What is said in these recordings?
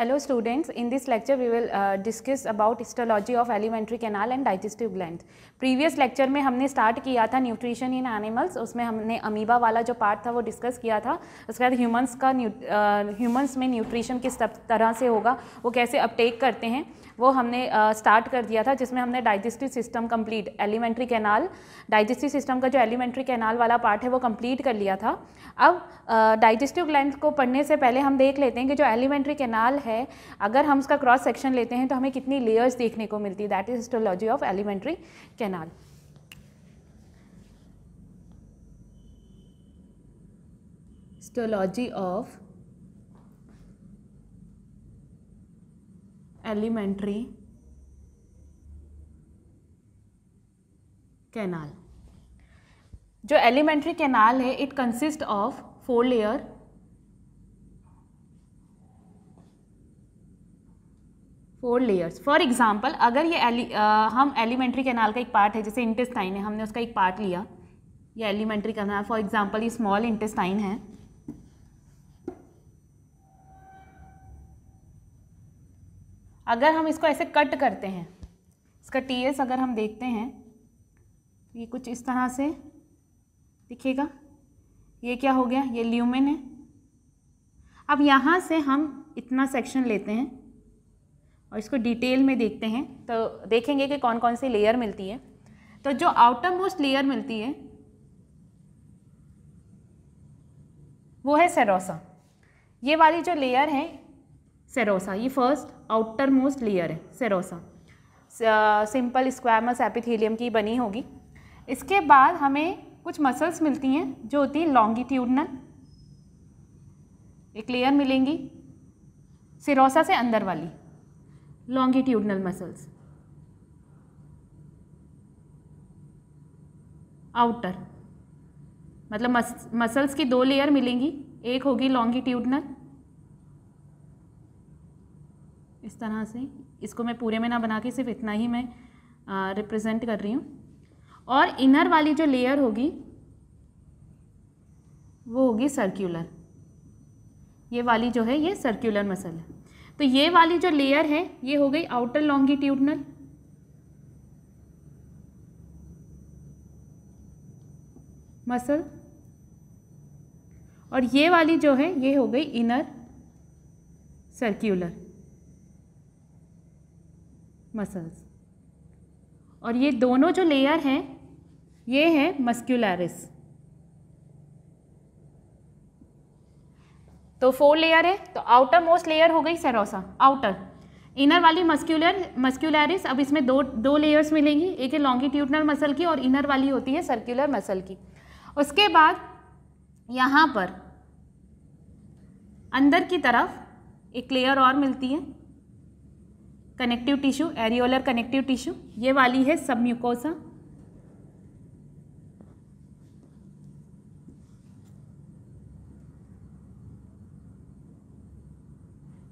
hello students in this lecture we will uh, about about of alimentary alimentary and digestive digestive previous lecture में हमने start किया था nutrition in animals उसमें हमने amoeba वाला जो पार्ट था वो डिस्कस किया था उसके बाद ह्यूमंस का ह्यूमंस uh, में न्यूट्रिशन किस तरह से होगा वो कैसे अपटेक करते हैं वो हमने स्टार्ट uh, कर दिया था जिसमें हमने digestive system complete alimentary canal digestive system का जो एलिमेंट्री कैनाल वाला पार्ट है वो कम्प्लीट कर लिया था अब डाइजेस्टिव uh, ग्लैंड को पढ़ने से पहले हम देख लेते हैं कि जो एलिमेंट्री कैनाल है अगर हम उसका क्रॉस सेक्शन लेते हैं तो हमें कितनी लेयर्स देखने को मिलती है that is histology of alimentary canal histology of alimentary canal जो एलिमेंट्री कैनाल है it consist of four layer four layers for example अगर ये एलि, आ, हम एलिमेंट्री कैनाल का एक पार्ट है जैसे इंटेस्टाइन है हमने उसका एक पार्ट लिया ये एलिमेंट्री कैनाल फॉर एग्जाम्पल ये स्मॉल इंटेस्टाइन है अगर हम इसको ऐसे कट करते हैं इसका टी एस अगर हम देखते हैं ये कुछ इस तरह से दिखेगा ये क्या हो गया ये ल्यूमेन है अब यहाँ से हम इतना सेक्शन लेते हैं और इसको डिटेल में देखते हैं तो देखेंगे कि कौन कौन सी लेयर मिलती है तो जो आउटर मोस्ट लेयर मिलती है वो है सेरोसा ये वाली जो लेयर है सेरोसा ये फर्स्ट आउटर मोस्ट लेयर है सेरोसा सिंपल स्क्वामस एपिथेलियम की बनी होगी इसके बाद हमें कुछ मसल्स मिलती हैं जो होती हैं लॉन्गिट्यूडनल एक लेयर मिलेंगी सिरोसा से अंदर वाली longitudinal muscles आउटर मतलब मस, मसल्स की दो लेयर मिलेंगी एक होगी लॉन्गिट्यूडनल इस तरह से इसको मैं पूरे में ना बना के सिर्फ इतना ही मैं रिप्रेजेंट कर रही हूँ और इनर वाली जो लेयर होगी वो होगी सर्क्यूलर ये वाली जो है ये सर्क्यूलर मसल है तो ये वाली जो लेयर है ये हो गई आउटर लॉन्गिट्यूडनल मसल और ये वाली जो है ये हो गई इनर सर्क्यूलर मसल्स और ये दोनों जो लेयर हैं ये है मस्क्यूलरिस तो फोर लेयर है तो आउटर मोस्ट लेयर हो गई सेरोसा आउटर इनर वाली मस्क्यूलर मस्क्यूलरिस अब इसमें दो दो लेयर्स मिलेंगी एक है लॉन्गिट्यूडनल मसल की और इनर वाली होती है सर्क्यूलर मसल की उसके बाद यहाँ पर अंदर की तरफ एक लेयर और मिलती है connective tissue areolar connective tissue ये वाली है सबम्यूकोसा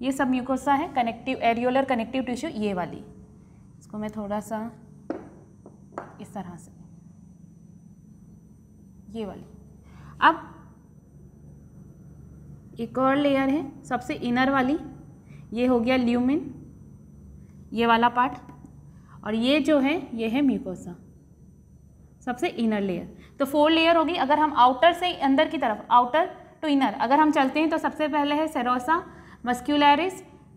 ये सब म्यूकोसा है कनेक्टिव एरियोलर कनेक्टिव टिश्यू ये वाली इसको मैं थोड़ा सा इस तरह से ये वाली अब एक और लेयर है सबसे इनर वाली ये हो गया ल्यूमिन ये वाला पार्ट और ये जो है ये है म्यूकोसा सबसे इनर लेयर तो फोर लेयर होगी अगर हम आउटर से अंदर की तरफ आउटर टू इनर अगर हम चलते हैं तो सबसे पहले है सेरोसा मस्क्यूलरिस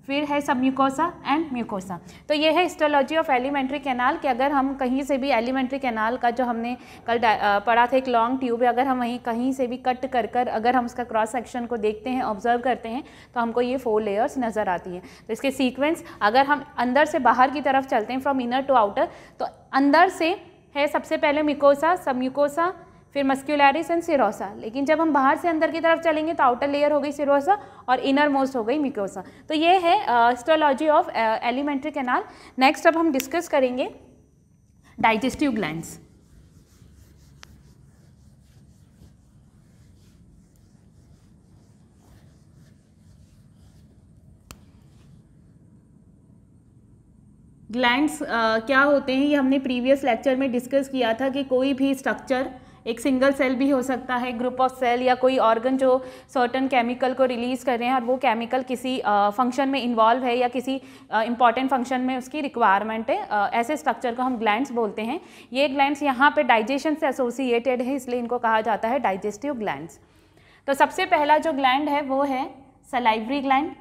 फिर है सब म्यूकोसा एंड म्यूकोसा तो ये है हिस्टोलॉजी ऑफ एलिमेंट्री कैनाल कि अगर हम कहीं से भी एलिमेंट्री कैनाल का जो हमने कल पढ़ा था एक लॉन्ग ट्यूब है अगर हम वहीं कहीं से भी कट कर कर अगर हम उसका क्रॉस सेक्शन को देखते हैं ऑब्जर्व करते हैं तो हमको ये फोर लेयर्स नज़र आती है तो इसके सीक्वेंस अगर हम अंदर से बाहर की तरफ चलते हैं फ्रॉम इनर टू आउटर तो अंदर से है सबसे पहले मिकोसा सब म्यूकोसा फिर मस्क्यूलैरिस एंड सिरोसा लेकिन जब हम बाहर से अंदर की तरफ चलेंगे तो आउटर लेयर हो गई सिरोसा और इनर मोस्ट हो गई मिक्रोसा तो ये है astrology of alimentary canal next अब हम डिस्कस करेंगे डाइजेस्टिव ग्लैंड्स ग्लैंड्स uh, क्या होते हैं ये हमने प्रीवियस लेक्चर में डिस्कस किया था कि कोई भी स्ट्रक्चर एक सिंगल सेल भी हो सकता है ग्रुप ऑफ सेल या कोई ऑर्गन जो सर्टन केमिकल को रिलीज़ कर रहे हैं और वो केमिकल किसी फंक्शन में इन्वॉल्व है या किसी इंपॉर्टेंट फंक्शन में उसकी रिक्वायरमेंट है ऐसे स्ट्रक्चर को हम ग्लैंड्स बोलते हैं ये ग्लैंड्स यहाँ पर डाइजेशन से एसोसिएटेड है इसलिए इनको कहा जाता है डाइजेस्टिव ग्लैंड्स तो सबसे पहला जो ग्लैंड है वो है सलाइवरी ग्लैंड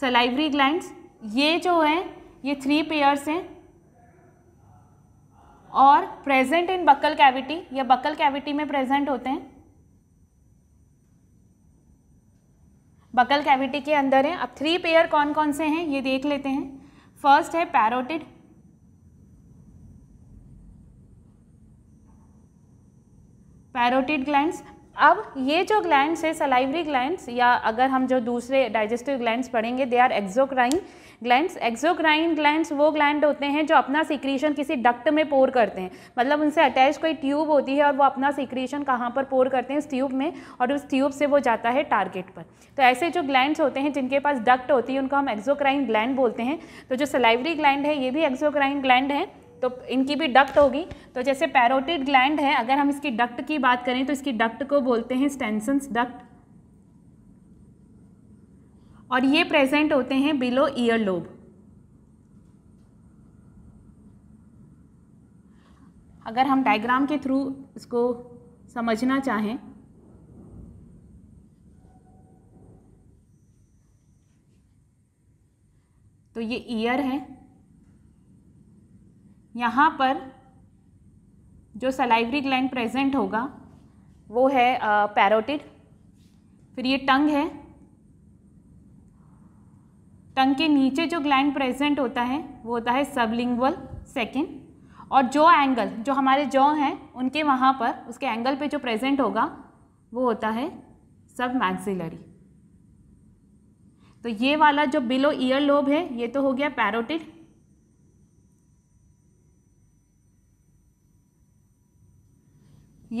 सलाइवरी ग्लैंड्स ये जो है ये थ्री पेयर्स हैं और प्रेजेंट इन बकल कैविटी या बकल कैविटी में प्रेजेंट होते हैं बकल कैविटी के अंदर है अब थ्री पेयर कौन कौन से हैं ये देख लेते हैं फर्स्ट है पैरोटिड पैरोटिड ग्लैंड्स अब ये जो ग्लैंड्स है सलाइवरी ग्लैंड्स या अगर हम जो दूसरे डाइजेस्टिव ग्लैंड्स पढ़ेंगे they are exocrine gland exocrine gland वो ग्लैंड होते हैं जो अपना सिक्रीशन किसी डक्ट में पोर करते हैं मतलब उनसे अटैच कोई ट्यूब होती है और वो अपना सिक्रीशन कहाँ पर पोर करते हैं उस ट्यूब में और उस ट्यूब से वो जाता है टारगेट पर तो ऐसे जो ग्लैंड्स होते हैं जिनके पास डक्ट होती है उनको हम एक्जोक्राइन ग्लैंड बोलते हैं तो जो सलाइवरी ग्लैंड है ये भी एक्जोक्राइन ग्लैंड है तो इनकी भी डक्ट होगी तो जैसे पैरोटिड ग्लैंड है अगर हम इसकी डक्ट की बात करें तो इसकी डक्ट को बोलते हैं स्टेंसन्स डक्ट और ये प्रेजेंट होते हैं बिलो ईयर लोब अगर हम डायग्राम के थ्रू इसको समझना चाहें तो ये ईयर है यहाँ पर जो सलाइवरी ग्लैंड प्रेजेंट होगा वो है पैरोटिड uh, फिर ये टंग है टंग के नीचे जो ग्लैंड प्रेजेंट होता है वो होता है सबलिंगुअल सेकेंड और जो एंगल जो हमारे जॉ हैं उनके वहाँ पर उसके एंगल पे जो प्रेजेंट होगा वो होता है सब मैक्सिलरी तो ये वाला जो बिलो ईयर लोब है ये तो हो गया पैरोटिड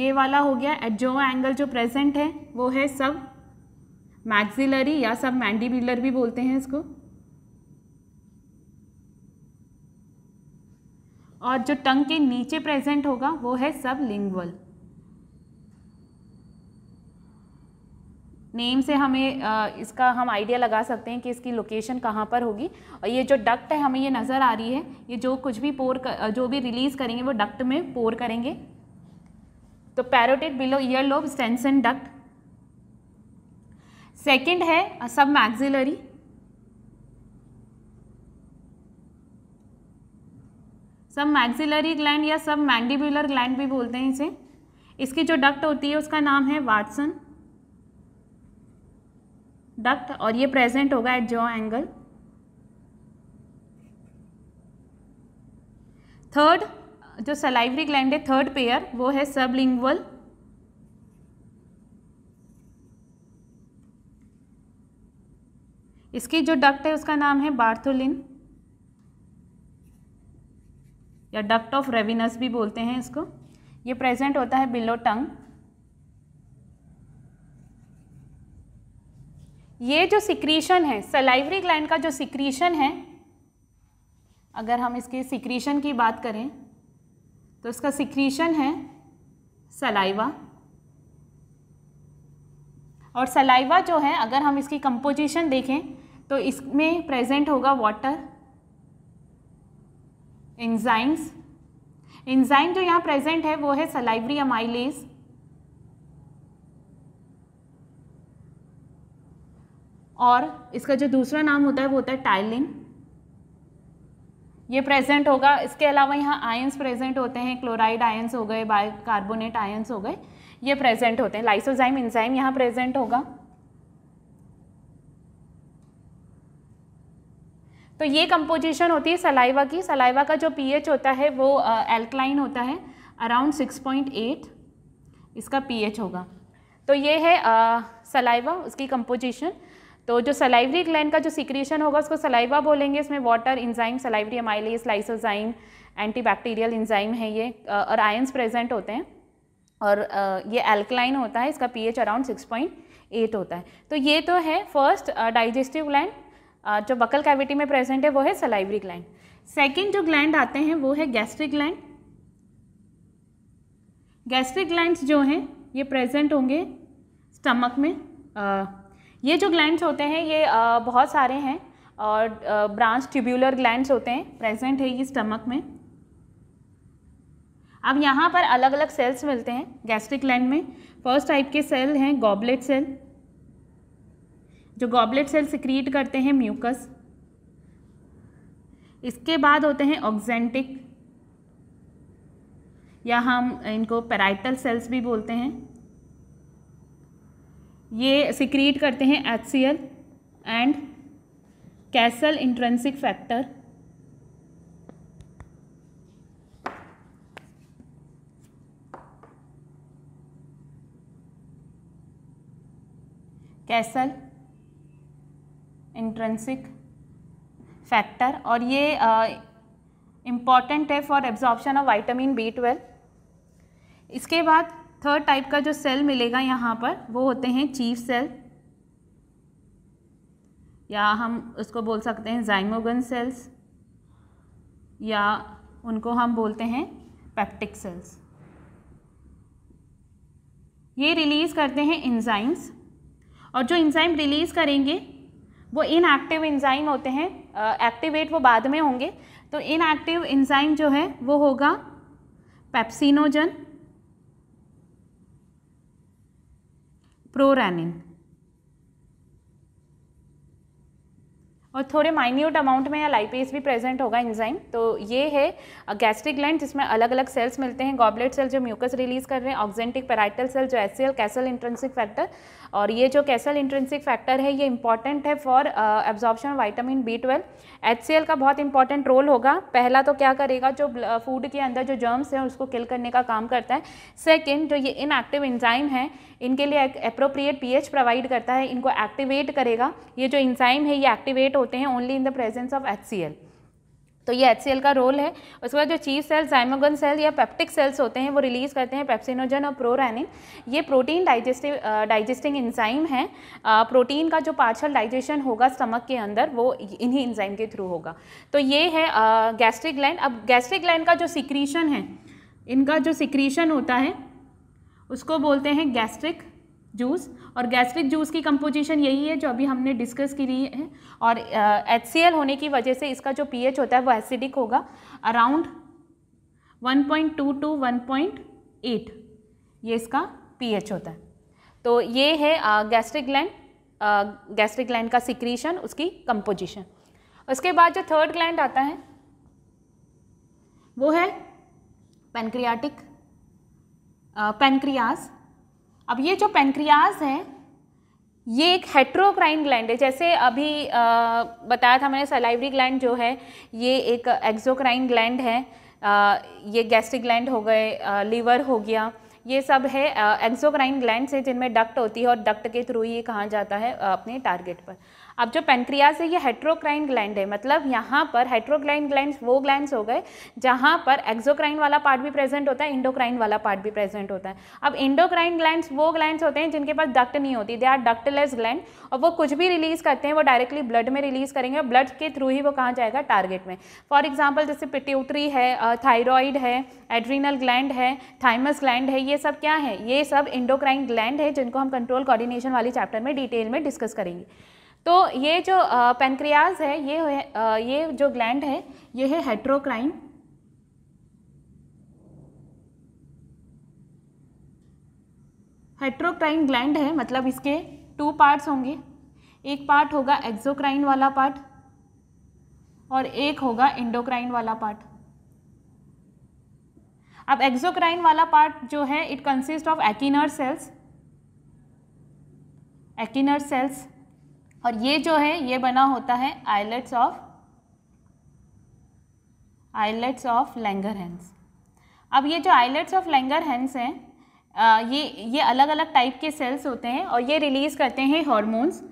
ये वाला हो गया जो एंगल जो प्रेजेंट है वो है सब मैक्सिलरी या सब मैंडिबुलर भी बोलते हैं इसको और जो टंग के नीचे प्रेजेंट होगा वो है सब लिंगवल नेम से हमें इसका हम आइडिया लगा सकते हैं कि इसकी लोकेशन कहाँ पर होगी और ये जो डक्ट है हमें ये नज़र आ रही है ये जो कुछ भी पोर कर, जो भी रिलीज़ करेंगे वो डक्ट में पोर करेंगे तो parotid below ear lobe Stensen duct second है सब मैग्जिलरी सब मैग्जिलरी ग्लैंड या सब मैंडिबुलर ग्लैंड भी बोलते हैं इसे इसकी जो डक्ट होती है उसका नाम है वाटसन डक्ट और ये प्रेजेंट होगा एट जो एंगल थर्ड जो सलाइवरी ग्लैंड है थर्ड पेयर वो है लिंगवल इसकी जो डक्ट है उसका नाम है बार्थोलिन या डक्ट ऑफ रेविनस भी बोलते हैं इसको ये प्रेजेंट होता है बिलो टंग ये जो सिक्रीशन है सलाइवरी ग्लैंड का जो सिक्रीशन है अगर हम इसके सिक्रीशन की बात करें तो इसका सिक्रीशन है सलाइवा और सलाइवा जो है अगर हम इसकी कंपोजिशन देखें तो इसमें प्रेजेंट होगा वाटर एंजाइम्स एंजाइम जो यहाँ प्रेजेंट है वो है सलाइवरी अमाइलेज और इसका जो दूसरा नाम होता है वो होता है टाइलिन ये प्रेजेंट होगा इसके अलावा यहाँ आयंस प्रेजेंट होते हैं क्लोराइड आयंस हो गए बाय कार्बोनेट आयंस हो गए ये प्रेजेंट होते हैं लाइसोजाइम इंजाइम यहाँ प्रेजेंट होगा तो ये कंपोजिशन होती है सलाइवा की सलाइवा का जो पीएच होता है वो एल्कलाइन होता है अराउंड 6.8 इसका पीएच होगा तो ये है सलाइवा उसकी कंपोजिशन तो जो सलाइवरी ग्लैंड का जो सिक्रीशन होगा उसको सलाइवा बोलेंगे इसमें water enzyme salivary amylase lysozyme antibacterial enzyme है ये और आयंस प्रेजेंट होते हैं और ये एल्कलाइन होता है इसका पीएच अराउंड 6.8 होता है तो ये तो है फर्स्ट डाइजेस्टिव ग्लैंड जो बकल कैविटी में प्रेजेंट है वो है सलाइवरी ग्लैंड सेकेंड जो ग्लैंड आते हैं वो है गैस्ट्रिक ग्लैंड गैस्ट्रिक ग्लैंड्स जो हैं ये प्रेजेंट होंगे स्टमक में आ, ये जो ग्लैंड्स होते हैं ये आ, बहुत सारे हैं और ब्रांच ट्यूब्यूलर ग्लैंड्स होते हैं प्रेजेंट है ये स्टमक में अब यहाँ पर अलग अलग सेल्स मिलते हैं गैस्ट्रिक ग्लैंड में फर्स्ट टाइप के सेल हैं गॉबलेट सेल जो गॉबलेट सेल सिक्रिएट करते हैं म्यूकस इसके बाद होते हैं ऑक्जेंटिक या हम इनको पैराइटल सेल्स भी बोलते हैं ये सिक्रिएट करते हैं H and Castle intrinsic factor Castle intrinsic factor और ये इम्पॉर्टेंट uh, है for absorption of vitamin B twelve इसके बाद थर्ड टाइप का जो सेल मिलेगा यहाँ पर वो होते हैं चीफ सेल या हम उसको बोल सकते हैं जाइमोगन सेल्स या उनको हम बोलते हैं पेप्टिक सेल्स ये रिलीज़ करते हैं इंजाइम्स और जो इंजाइम रिलीज़ करेंगे वो इनएक्टिव इंजाइम होते हैं एक्टिवेट वो बाद में होंगे तो इनएक्टिव इंजाइम जो है वो होगा पेप्सिनोजन प्रोरैनिन और थोड़े माइन्यूट अमाउंट में या लाइपेस भी प्रेजेंट होगा एंजाइम तो ये है गैस्ट्रिक ग्लैंड जिसमें अलग अलग सेल्स मिलते हैं गॉबलेट सेल जो म्यूकस रिलीज कर रहे हैं ऑक्जेंटिक पैराइटल सेल जो एस कैसल इंट्रेंसिक फैक्टर और ये जो कैसल इंट्रेंसिक फैक्टर है ये इंपॉर्टेंट है for absorption vitamin B twelve H का बहुत इंपॉर्टेंट रोल होगा पहला तो क्या करेगा जो फूड के अंदर जो जर्म्स हैं उसको किल करने का काम करता है सेकेंड जो ये इनएक्टिव इंजाइम है इनके लिए अप्रोप्रिएट एच प्रोवाइड करता है इनको एक्टिवेट करेगा ये जो इंजाइम है ये एक्टिवेट होते हैं only in the presence of H तो ये एच का रोल है उसके बाद जो चीफ सेल जाइमोगन सेल या पेप्टिक सेल्स होते हैं वो रिलीज़ करते हैं पेप्सिनोजन और प्रोरैनिन ये प्रोटीन डाइजेस्टिव डाइजेस्टिंग इंजाइम है प्रोटीन uh, का जो पार्शल डाइजेशन होगा स्टमक के अंदर वो इन्हीं इंजाइम के थ्रू होगा तो ये है गैस्ट्रिक uh, ग्लैंड अब गैस्ट्रिक ग्लैंड का जो सिक्रीशन है इनका जो सिक्रीशन होता है उसको बोलते हैं गैस्ट्रिक जूस और गैस्ट्रिक जूस की कंपोजिशन यही है जो अभी हमने डिस्कस रही है और एच uh, होने की वजह से इसका जो पीएच होता है वो एसिडिक होगा अराउंड 1.2 टू 1.8 ये इसका पीएच होता है तो ये है गैस्ट्रिक ग्लैंड गैस्ट्रिक ग्लैंड का सिक्रीशन उसकी कंपोजिशन उसके बाद जो थर्ड ग्लैंड आता है वो है पेनक्रियाटिक पेनक्रियास अब ये जो पेनक्रियाज है ये एक हेट्रोक्राइन ग्लैंड है जैसे अभी आ, बताया था मैंने सलाइवरी ग्लैंड जो है ये एक एक्जोक्राइन ग्लैंड है आ, ये गैस्ट्रिक ग्लैंड हो गए लीवर हो गया ये सब है एक्जोक्राइन ग्लैंड से जिनमें डक्ट होती है और डक्ट के थ्रू ये कहा जाता है अपने टारगेट पर अब जो पेनक्रियाज है ये हेट्रोक्राइन ग्लैंड है मतलब यहाँ पर हेट्रोक्राइन ग्लैंड वो ग्लैंड हो गए जहाँ पर एक्जोक्राइन वाला पार्ट भी प्रेजेंट होता है इंडोक्राइन वाला पार्ट भी प्रेजेंट होता है अब इंडोक्राइन ग्लैंड वो ग्लैंड होते हैं जिनके पास डक्ट नहीं होती दे आर डक्टलेस ग्लैंड और वो कुछ भी रिलीज करते हैं वो डायरेक्टली ब्लड में रिलीज करेंगे ब्लड के थ्रू ही वो कहाँ जाएगा टारगेट में फॉर एग्जाम्पल जैसे पिट्यूटरी है थाइरॉइड है एड्रीनल ग्लैंड है थाइमस ग्लैंड है ये सब क्या है ये सब इंडोक्राइन ग्लैंड है जिनको हम कंट्रोल कोऑर्डिनेशन वाली चैप्टर में डिटेल में डिस्कस करेंगे तो ये जो पेनक्रियाज है ये है, ये जो ग्लैंड है ये है हेट्रोक्राइन हेट्रोक्राइन ग्लैंड है मतलब इसके टू पार्ट्स होंगे एक पार्ट होगा एक्जोक्राइन वाला पार्ट और एक होगा इंडोक्राइन वाला पार्ट अब एक्सोक्राइन वाला पार्ट जो है it consist of acinar cells acinar cells और ये जो है ये बना होता है islets of islets of Langerhans अब ये जो आइलेट्स ऑफ लैंगर हैंस हैं ये ये अलग अलग टाइप के सेल्स होते हैं और ये रिलीज़ करते हैं हॉर्मोन्स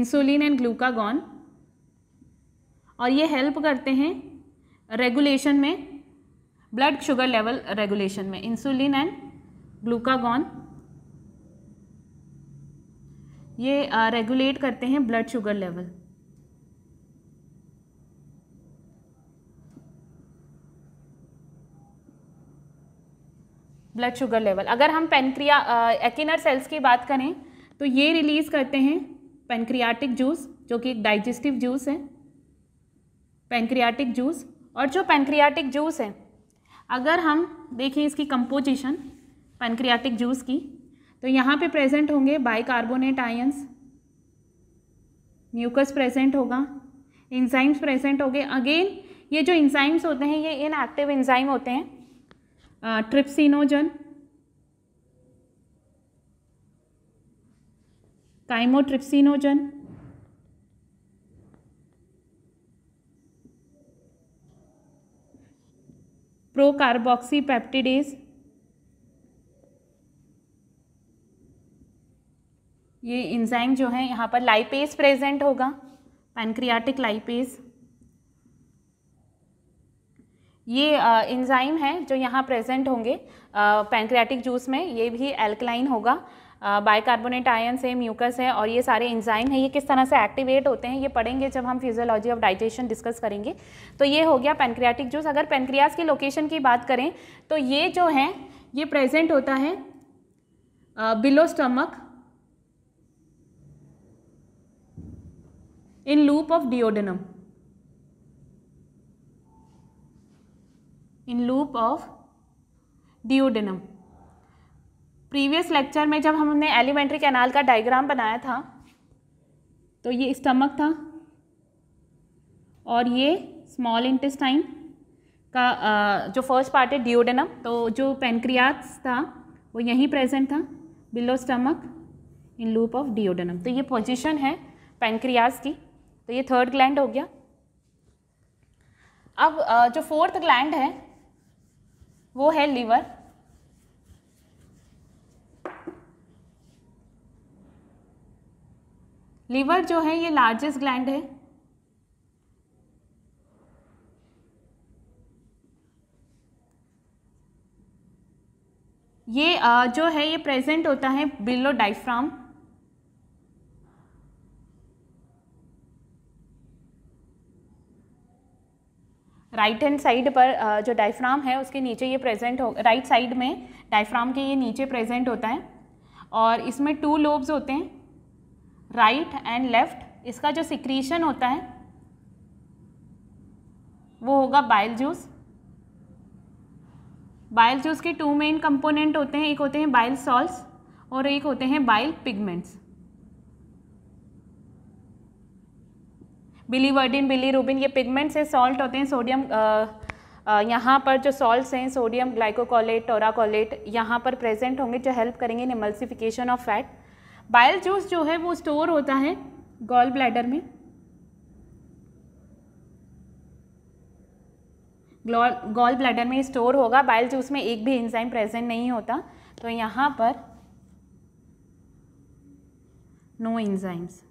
इंसुलिन एंड ग्लूकागॉन और ये हेल्प करते हैं रेगुलेशन में ब्लड शुगर लेवल रेगुलेशन में इंसुलिन एंड ग्लूकागॉन ये रेगुलेट करते हैं blood sugar level blood sugar level अगर हम पेनक्रिया एकिनर सेल्स की बात करें तो ये रिलीज़ करते हैं पेनक्रियाटिक जूस जो कि एक डाइजेस्टिव जूस है पेनक्रियाटिक जूस और जो पेनक्रियाटिक जूस है अगर हम देखें इसकी कंपोजिशन पेनक्रियाटिक जूस की तो यहाँ पे प्रेजेंट होंगे बाइकार्बोनेट आयंस म्यूकस प्रेजेंट होगा इंजाइम्स प्रेजेंट होंगे अगेन ये जो इंजाइम्स होते हैं ये इनएक्टिव इंजाइम होते हैं ट्रिप्सिनोजन काइमोट्रिप्सिनोजन प्रोकार्बोक्सी पैप्टिडेज़ ये इंजाइम जो है यहाँ पर लाइपेस प्रेजेंट होगा पैनक्रियाटिक लाइपेस ये इंजाइम है जो यहाँ प्रेजेंट होंगे पैनक्रियाटिक जूस में ये भी एल्कलाइन होगा बाइकार्बोनेट आयन से म्यूकस है और ये सारे इंजाइम हैं ये किस तरह से एक्टिवेट होते हैं ये पढ़ेंगे जब हम फिजियोलॉजी ऑफ डाइजेशन डिस्कस करेंगे तो ये हो गया पेनक्रियाटिक जूस अगर पेनक्रियाज की लोकेशन की बात करें तो ये जो है ये प्रेजेंट होता है below stomach in loop of duodenum in loop of duodenum previous lecture में जब हमने एलिमेंट्री कैनाल का डायग्राम बनाया था तो ये स्टमक था और ये स्मॉल इंटेस्टाइन का जो फर्स्ट पार्ट है डिओडेनम तो जो पेनक्रियाट्स था वो यहीं प्रेजेंट था below stomach in loop of duodenum तो ये पोजीशन है पेनक्रियाज की तो ये थर्ड ग्लैंड हो गया अब जो फोर्थ ग्लैंड है वो है लीवर लीवर जो है ये लार्जेस्ट ग्लैंड है ये जो है ये प्रेजेंट होता है below diaphragm right hand side पर जो डायफ्राम है उसके नीचे ये प्रेजेंट हो राइट साइड में डायफ्राम के ये नीचे प्रेजेंट होता है और इसमें टू लोब्स होते हैं राइट एंड लेफ़्ट इसका जो सिक्रीशन होता है वो होगा बाइल जूस बाइल जूस के टू मेन कंपोनेंट होते हैं एक होते हैं बाइल सॉल्स और एक होते हैं बाइल पिगमेंट्स बिलीवर्डिन रूबिन ये पिगमेंट्स हैं सॉल्ट होते हैं सोडियम यहाँ पर जो सॉल्ट्स हैं सोडियम ग्लाइकोकोलेट टोराकोलेट यहाँ पर प्रेजेंट होंगे जो हेल्प करेंगे in of fat bile juice जो है वो स्टोर होता है गॉल ब्लैडर में गॉल ब्लैडर में स्टोर होगा बाइल जूस में एक भी इंजाइम प्रेजेंट नहीं होता तो यहाँ पर no no enzymes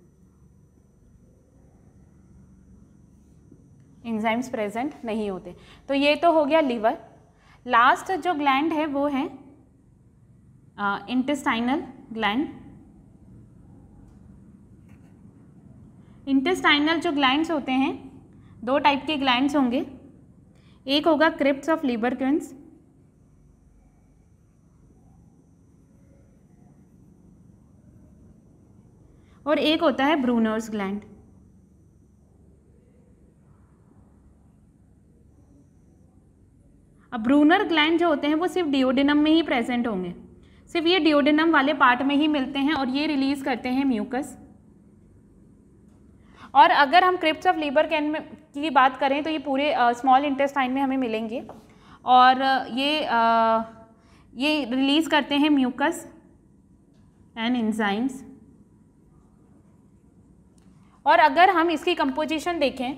enzymes present नहीं होते तो ये तो हो गया लीवर लास्ट जो ग्लैंड है वो है इंटेस्टाइनल ग्लैंड इंटेस्टाइनल जो ग्लैंड्स होते हैं दो टाइप के ग्लैंड्स होंगे एक होगा क्रिप्ट ऑफ लीवर क्विंस और एक होता है ब्रूनर्स ग्लैंड अब ब्रूनर ग्लैंड जो होते हैं वो सिर्फ डिओडिनम में ही प्रेजेंट होंगे सिर्फ ये डिओडिनम वाले पार्ट में ही मिलते हैं और ये रिलीज करते हैं म्यूकस और अगर हम क्रिप्ट ऑफ लीबर कैन में की बात करें तो ये पूरे स्मॉल इंटेस्टाइन में हमें मिलेंगे और ये आ, ये रिलीज़ करते हैं म्यूकस एंड इंजाइम्स और अगर हम इसकी कंपोजिशन देखें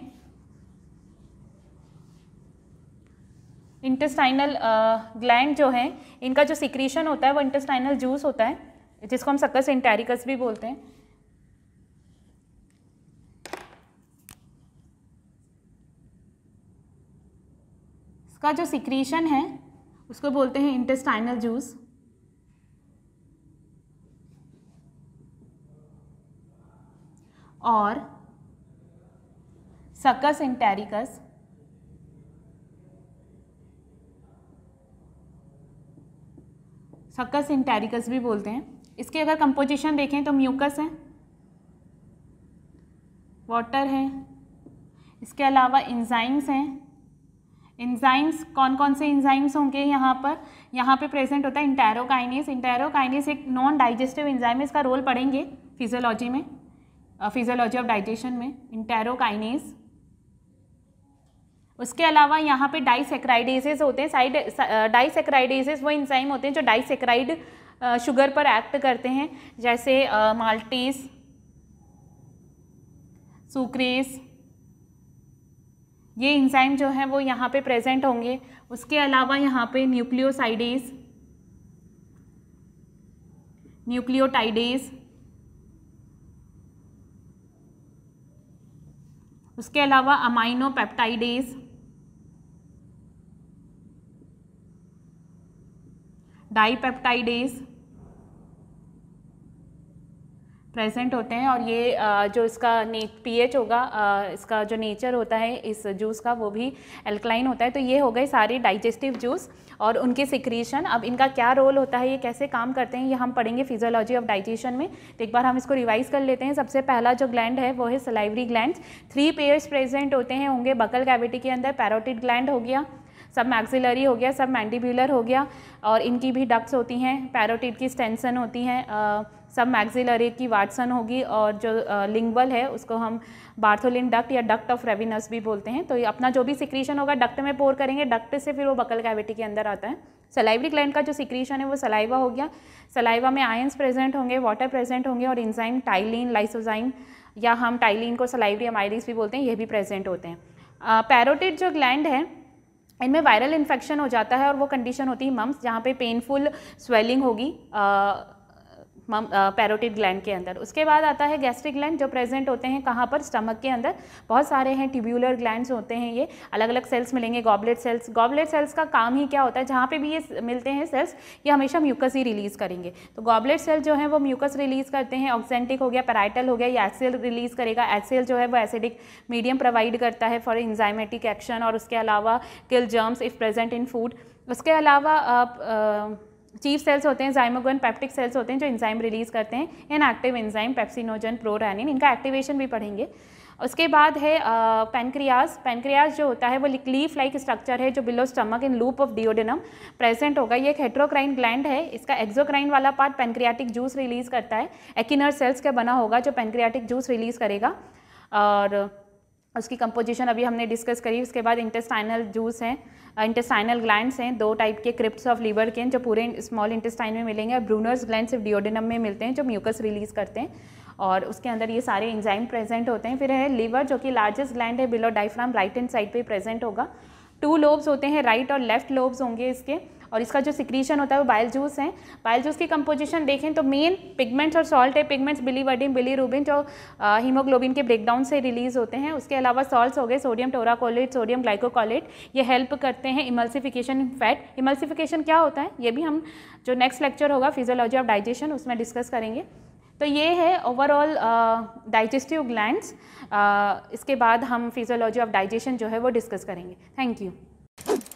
इंटेस्टाइनल ग्लैंड जो है इनका जो सिक्रीशन होता है वो इंटेस्टाइनल जूस होता है जिसको हम सक्कस इंटेरिकस भी बोलते हैं इसका जो सिक्रीशन है उसको बोलते हैं इंटेस्टाइनल जूस और सकस इंटेरिकस सक्कस इंटेरिकस भी बोलते हैं इसके अगर कंपोजिशन देखें तो म्यूकस है वाटर है इसके अलावा इंजाइम्स हैं इंजाइम्स कौन कौन से इंजाइम्स होंगे यहाँ पर यहाँ पे प्रेजेंट होता है इंटेरोकाइनेस इंटेरोकाइनेस एक नॉन डाइजेस्टिव इंजाइम इसका रोल पढ़ेंगे फिजियोलॉजी में फिजियोलॉजी ऑफ डाइजेशन में इंटेरोकाइनेस उसके अलावा यहाँ पे डाइसेक्राइडेसेस होते हैं साइड डाइसेक्राइडेसेस वो इंजाइम होते हैं जो डाइसेक्राइड शुगर पर एक्ट करते हैं जैसे माल्टीस सुक्रेस ये इंजाइम जो है वो यहाँ पे प्रेजेंट होंगे उसके अलावा यहाँ पे न्यूक्लियोसाइडेस न्यूक्लियोटाइडेस उसके अलावा अमाइनो पेप्टाइडेज़ डाईपेप्टाइडेज प्रेजेंट होते हैं और ये जो इसका ने पीएच होगा इसका जो नेचर होता है इस जूस का वो भी एल्कलाइन होता है तो ये हो गए सारे डाइजेस्टिव जूस और उनके सिक्रीशन अब इनका क्या रोल होता है ये कैसे काम करते हैं ये हम पढ़ेंगे फिजियोलॉजी ऑफ डाइजेशन में तो एक बार हम इसको रिवाइज कर लेते हैं सबसे पहला जो ग्लैंड है वो है salivary gland three pairs present होते हैं होंगे बकल कैविटी के अंदर पैरोटिड ग्लैंड हो गया सब मैक्सिलरी हो गया सब मैंडिब्यूलर हो गया और इनकी भी डक्स होती हैं पैरोटिड की स्टेंसन होती हैं सब मैक्सिलरी की वाटसन होगी और जो लिंगवल है उसको हम बार्थोलिन डक्ट या डक्ट ऑफ रेविनस भी बोलते हैं तो अपना जो भी सिक्रीशन होगा डक्ट में पोर करेंगे डक्ट से फिर वो बकल कैविटी के अंदर आता है सलाइवरी ग्लैंड का जो सिक्रीशन है वो सलाइवा हो गया सलाइवा में आयंस प्रेजेंट होंगे वाटर प्रेजेंट होंगे और इंजाइम टाइलिन लाइसोजाइम या हम टाइलिन को सलाइवरी अमाइरिस भी बोलते हैं ये भी प्रेजेंट होते हैं पैरोटिड जो ग्लैंड है इनमें वायरल इन्फेक्शन हो जाता है और वो कंडीशन होती है मम्स जहाँ पे पेनफुल स्वेलिंग होगी पैरोटिड ग्लैंड के अंदर उसके बाद आता है गैस्ट्रिक ग्लैंड जो प्रेजेंट होते हैं कहाँ पर स्टमक के अंदर बहुत सारे हैं ट्यूब्यूलर ग्लैंड्स होते हैं ये अलग अलग सेल्स मिलेंगे गॉबलेट सेल्स गॉबलेट सेल्स का काम ही क्या होता है जहाँ पे भी ये मिलते हैं सेल्स ये हमेशा म्यूकस ही रिलीज़ करेंगे तो गॉबलेट सेल जो है वो म्यूकस रिलीज़ करते हैं ऑक्सेंटिक हो गया पैराइटल हो गया या एक्सेल रिलीज़ करेगा एक्सेल जो है वो एसिडिक मीडियम प्रोवाइड करता है फॉर इंजाइमेटिक एक्शन और उसके अलावा kill germs if present in food उसके अलावा आप, आ, चीफ सेल्स होते हैं जाइमोगन पैप्टिक सेल्स होते हैं जो इंजाइम रिलीज करते हैं inactive enzyme pepsinogen prorennin इनका एक्टिवेशन भी पढ़ेंगे उसके बाद है पेनक्रियाज पेनक्रियाज जो होता है वो लीफ लाइक स्ट्रक्चर है जो below stomach in loop of duodenum present होगा ये एक हेट्रोक्राइन ग्लैंड है इसका एक्जोक्राइन वाला पार्ट पेनक्रियाटिक जूस रिलीज करता है एक्नर सेल्स का बना होगा जो पेनक्रियाटिक जूस रिलीज करेगा और उसकी कंपोजिशन अभी हमने डिस्कस करी उसके बाद इंटेस्टाइनल जूस हैं इंटेस्टाइनल ग्लैंड्स हैं दो टाइप के क्रिप्ट्स ऑफ लीवर के हैं जो पूरे स्मॉल इंटेस्टाइन में मिलेंगे और ब्रूनर्स ग्लैंड सिर्फ डिओडिनम में मिलते हैं जो म्यूकस रिलीज करते हैं और उसके अंदर ये सारे एंजाइम प्रेजेंट होते हैं फिर है लीवर जो कि लार्जेस्ट ग्लैंड है below diaphragm right hand side पर प्रेजेंट होगा टू लोब्स होते हैं राइट और लेफ्ट लोब्स होंगे इसके और इसका जो सिक्रीशन होता है वो बाइल जूस है बाइल जूस की कंपोजिशन देखें तो मेन पिगमेंट्स और सॉल्ट है पिगमेंट्स बिली बिली रूबिन जो हीमोग्लोबिन के ब्रेकडाउन से रिलीज होते हैं उसके अलावा सॉल्ट्स हो गए सोडियम टोराकोलेट सोडियम ग्लाइकोकोलेट ये हेल्प करते हैं इमल्सिफिकेशन फैट इमल्सिफिकेशन क्या होता है ये भी हम जो नेक्स्ट लेक्चर होगा फिजियोलॉजी ऑफ डाइजेशन उसमें डिस्कस करेंगे तो ये है ओवरऑल डाइजेस्टिव ग्लैंड्स इसके बाद हम फिजियोलॉजी ऑफ डाइजेशन जो है वो डिस्कस करेंगे थैंक यू